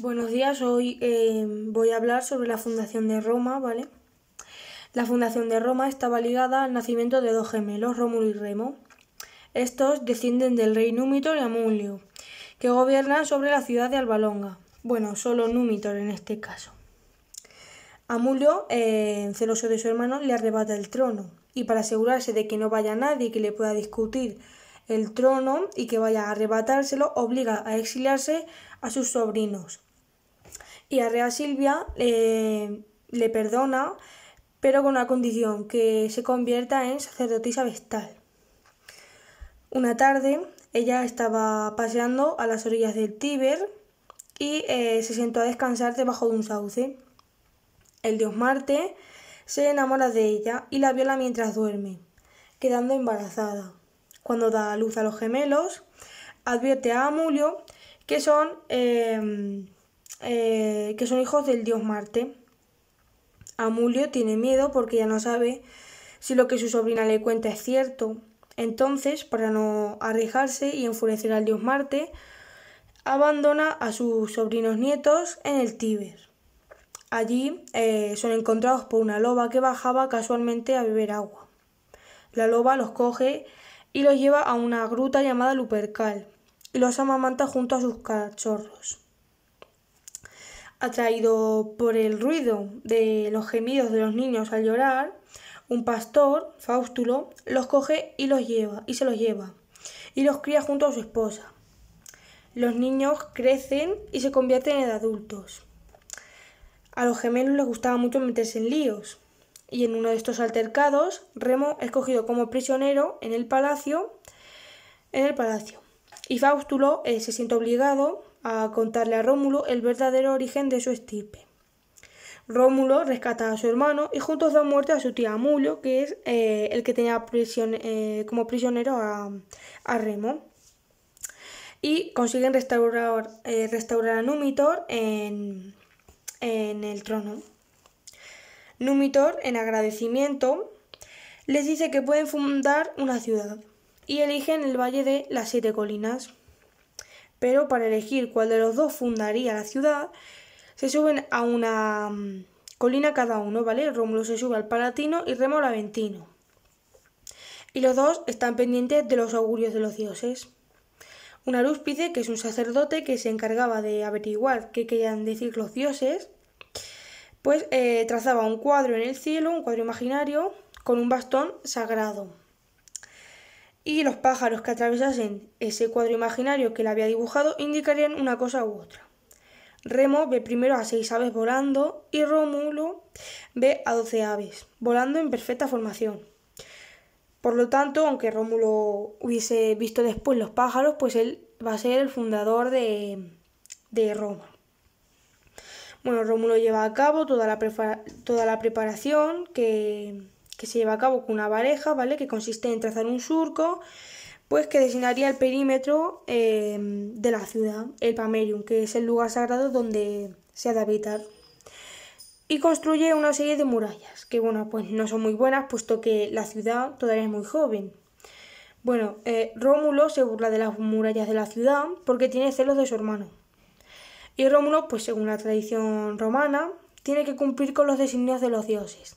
Buenos días, hoy eh, voy a hablar sobre la fundación de Roma, ¿vale? La fundación de Roma estaba ligada al nacimiento de dos gemelos, Rómulo y Remo. Estos descienden del rey Númitor y Amulio, que gobiernan sobre la ciudad de Albalonga. Bueno, solo Númitor en este caso. Amulio, eh, celoso de su hermano, le arrebata el trono, y para asegurarse de que no vaya nadie que le pueda discutir el trono y que vaya a arrebatárselo, obliga a exiliarse a sus sobrinos. Y a Rea Silvia eh, le perdona, pero con una condición, que se convierta en sacerdotisa vestal. Una tarde, ella estaba paseando a las orillas del Tíber y eh, se sentó a descansar debajo de un sauce. El dios Marte se enamora de ella y la viola mientras duerme, quedando embarazada. Cuando da luz a los gemelos, advierte a Amulio que son eh, eh, que son hijos del dios Marte. Amulio tiene miedo porque ya no sabe si lo que su sobrina le cuenta es cierto. Entonces, para no arriesgarse y enfurecer al dios Marte, abandona a sus sobrinos nietos en el Tíber. Allí eh, son encontrados por una loba que bajaba casualmente a beber agua. La loba los coge y los lleva a una gruta llamada Lupercal y los amamanta junto a sus cachorros. Atraído por el ruido de los gemidos de los niños al llorar, un pastor, Faustulo, los coge y los lleva, y se los lleva, y los cría junto a su esposa. Los niños crecen y se convierten en adultos. A los gemelos les gustaba mucho meterse en líos, y en uno de estos altercados, Remo es cogido como prisionero en el palacio, en el palacio. Y Faustulo eh, se siente obligado a contarle a Rómulo el verdadero origen de su estirpe. Rómulo rescata a su hermano y juntos da muerte a su tía Mulio, que es eh, el que tenía eh, como prisionero a, Remo. Y consiguen restaurar, eh, restaurar a Numitor en, en el trono. Numitor, en agradecimiento, les dice que pueden fundar una ciudad y eligen el Valle de las Siete Colinas pero para elegir cuál de los dos fundaría la ciudad, se suben a una mm, colina cada uno, ¿vale? Rómulo se sube al Palatino y Remo al Aventino. Y los dos están pendientes de los augurios de los dioses. Un arúspice, que es un sacerdote que se encargaba de averiguar qué querían decir los dioses, pues eh, trazaba un cuadro en el cielo, un cuadro imaginario, con un bastón sagrado y los pájaros que atravesasen ese cuadro imaginario que le había dibujado indicarían una cosa u otra. Remo ve primero a seis aves volando y Rómulo ve a doce aves volando en perfecta formación. Por lo tanto, aunque Rómulo hubiese visto después los pájaros, pues él va a ser el fundador de, de Roma. Bueno, Rómulo lleva a cabo toda la, toda la preparación que, que se lleva a cabo con una pareja, ¿vale? Que consiste en trazar un surco, pues que designaría el perímetro em, de la ciudad, el Pamerium, que es el lugar sagrado donde se ha de habitar. Y construye una serie de murallas, que bueno, pues no son muy buenas, puesto que la ciudad todavía es muy joven. Bueno, eh, Rómulo se burla de las murallas de la ciudad porque tiene celos de su hermano. Y Rómulo, pues según la tradición romana, tiene que cumplir con los designios de los dioses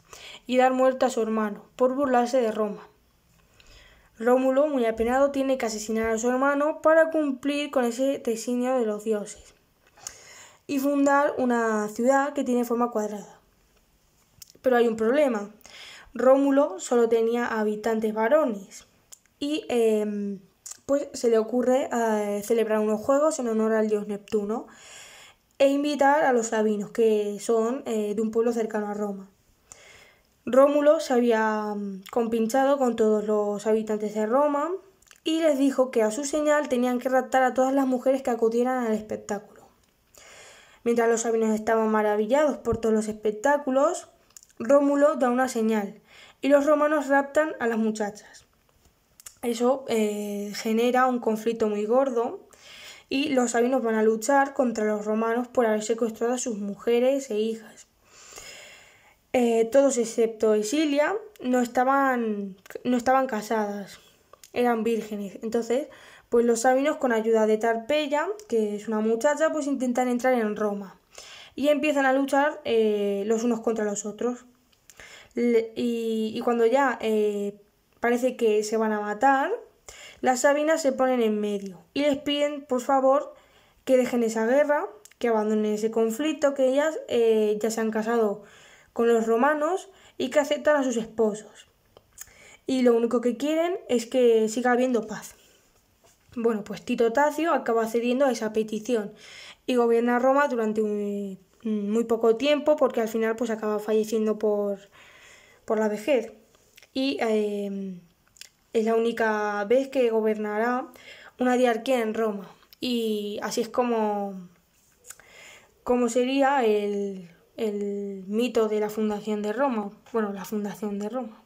y dar muerte a su hermano por burlarse de Roma. Rómulo, muy apenado, tiene que asesinar a su hermano para cumplir con ese designio de los dioses y fundar una ciudad que tiene forma cuadrada. Pero hay un problema. Rómulo solo tenía habitantes varones y em, pues se le ocurre eh, celebrar unos juegos en honor al dios Neptuno e invitar a los sabinos, que son eh, de un pueblo cercano a Roma. Rómulo se había mm, compinchado con todos los habitantes de Roma y les dijo que a su señal tenían que raptar a todas las mujeres que acudieran al espectáculo. Mientras los sabinos estaban maravillados por todos los espectáculos, Rómulo da una señal y los romanos raptan a las muchachas. Eso eh, genera un conflicto muy gordo y los sabinos van a luchar contra los romanos por haber secuestrado a sus mujeres e hijas. Eh, todos excepto Exilia no estaban, no estaban casadas, eran vírgenes. Entonces, pues los sabinos con ayuda de Tarpeya, que es una muchacha, pues intentan entrar en Roma y empiezan a luchar eh, los unos contra los otros. y, cuando ya eh, parece que se van a matar, las Sabinas se ponen en medio y les piden, por favor, que dejen esa guerra, que abandonen ese conflicto, que ellas eh, ya se han casado con los romanos y que aceptan a sus esposos. Y lo único que quieren es que siga habiendo paz. Bueno, pues Tito Tacio acaba cediendo a esa petición y gobierna Roma durante mm, muy poco tiempo porque al final pues acaba falleciendo por, la vejez. Y em, es la única vez que gobernará una diarquía en Roma. Y así es como, como sería el, el mito de la fundación de Roma. Bueno, la fundación de Roma.